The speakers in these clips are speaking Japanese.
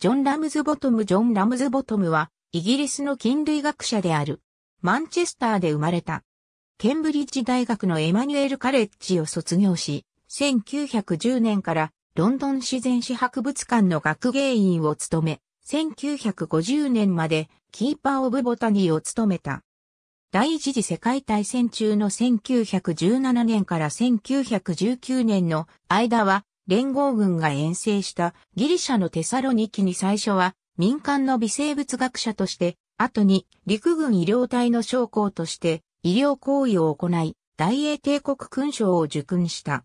ジョン・ラムズボトム・ジョン・ラムズボトムは、イギリスの菌類学者である。マンチェスターで生まれた。ケンブリッジ大学のエマニュエル・カレッジを卒業し、1910年からロンドン自然史博物館の学芸員を務め、1950年までキーパー・オブ・ボタニーを務めた。第一次世界大戦中の1917年から1919年の間は連合軍が遠征したギリシャのテサロニキに最初は民間の微生物学者として、後に陸軍医療隊の将校として医療行為を行い、大英帝国勲章を受勲した。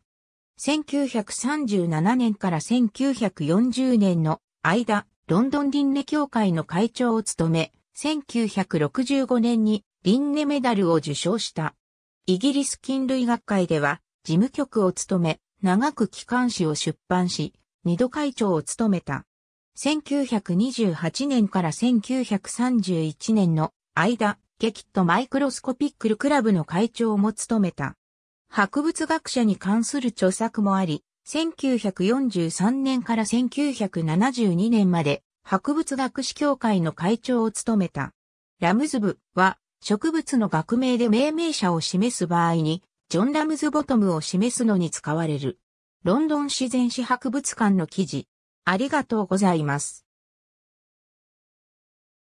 1937年から1940年の間、ロンドン輪廻協会の会長を務め、1965年に輪廻メダルを受賞した。イギリス菌類学会では事務局を務め、長く機関誌を出版し、二度会長を務めた。1928年から1931年の間、ゲキットマイクロスコピックルクラブの会長も務めた。博物学者に関する著作もあり、1943年から1972年まで博物学士協会の会長を務めた。ラムズ部は植物の学名で命名者を示す場合にジョン・ラムズボトムを示すのに使われる。ロンドン自然史博物館の記事。ありがとうございます。